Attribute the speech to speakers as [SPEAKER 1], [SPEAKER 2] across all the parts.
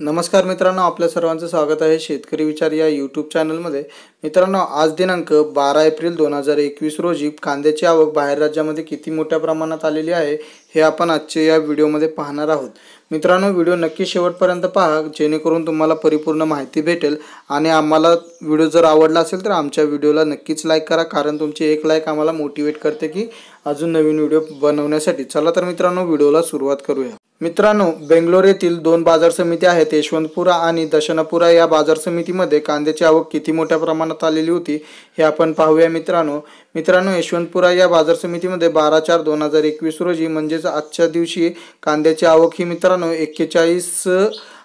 [SPEAKER 1] नमस्कार मित्रांनो आपल्या सर्वांचं स्वागत आहे शेतकरी विचार या यूट्यूब चॅनलमध्ये मित्रांनो आज दिनांक बारा एप्रिल दोन हजार एकवीस रोजी कांद्याची आवक बाहेर राज्यामध्ये किती मोठ्या प्रमाणात आलेली आहे हे आपण आजच्या या व्हिडिओमध्ये पाहणार आहोत मित्रांनो व्हिडिओ नक्की शेवटपर्यंत पहा जेणेकरून तुम्हाला परिपूर्ण माहिती भेटेल आणि आम्हाला व्हिडिओ जर आवडला असेल तर आमच्या व्हिडिओला नक्कीच लाईक करा कारण तुमची एक लाईक आम्हाला मोटिवेट करते की अजून नवीन व्हिडिओ बनवण्यासाठी चला तर मित्रांनो व्हिडिओला सुरुवात करूया मित्रांनो बेंगलोर येथील दोन बाजार समिती आहेत यशवंतपुरा आणि दशनापुरा या बाजार समितीमध्ये कांद्याची आवक किती मोठ्या प्रमाणात आलेली होती हे आपण पाहूया मित्रांनो मित्रांनो यशवंतपुरा या बाजार समितीमध्ये बारा चार दोन हजार एकवीस रोजी म्हणजेच आजच्या दिवशी कांद्याची आवक ही मित्रांनो एक्केचाळीस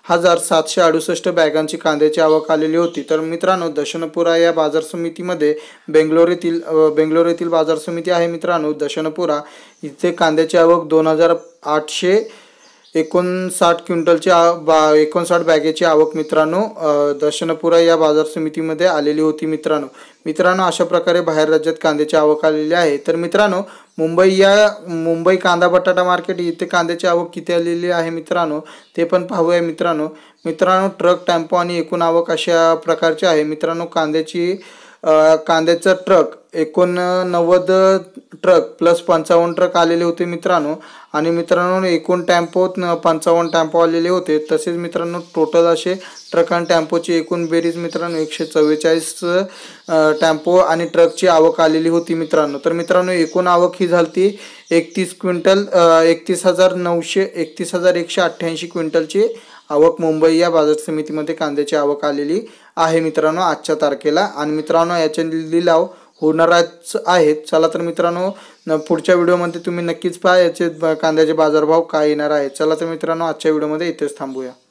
[SPEAKER 1] हजार सातशे अडुसष्ट बॅगांची कांद्याची आवक आलेली होती तर मित्रांनो दशनपुरा या बाजार समितीमध्ये बेंगलोर येथील बेंगलोर येथील बाजार समिती आहे मित्रांनो दशनपुरा इथे कांद्याची आवक दोन हजार आठशे एकोणसाठ क्विंटलची बा एकोणसाठ बॅगेची आवक मित्रांनो दर्शनपुरा या बाजार समितीमध्ये आलेली होती मित्रांनो मित्रांनो अशा प्रकारे बाहेर राज्यात कांद्याची आवक आलेली आहे तर मित्रांनो मुंबई या मुंबई कांदा बटाटा मार्केट इथे कांद्याची आवक किती आलेली आहे मित्रांनो ते पण पाहूया मित्रांनो मित्रांनो ट्रक टेम्पो आणि एकूण आवक अशा प्रकारची आहे मित्रांनो कांद्याची कांद्याचं ट्रक एकोणनव्वद ट्रक प्लस पंचावन्न ट्रक आलेले होते मित्रांनो आणि मित्रांनो एकूण टेम्पो पंचावन्न टॅम्पो आलेले होते तसेच मित्रांनो टोटल असे ट्रक आणि टॅम्पोची एकूण बेरीज मित्रांनो एकशे चव्वेचाळीस टॅम्पो आणि ट्रकची आवक आलेली होती मित्रांनो तर मित्रांनो एकूण आवक ही झाली ती एकतीस क्विंटल एकतीस हजार नऊशे एकतीस हजार एकशे अठ्ठ्याऐंशी क्विंटलची आवक मुंबई या बाजार समितीमध्ये कांद्याची आवक आलेली आहे मित्रांनो आजच्या तारखेला आणि मित्रांनो याचे लिलाव होणारच आहेत चला तर मित्रांनो पुढच्या व्हिडिओमध्ये तुम्ही नक्कीच पहा याचे कांद्याचे बाजारभाव काय येणार आहे चला तर मित्रांनो आजच्या व्हिडिओमध्ये इथेच थांबूया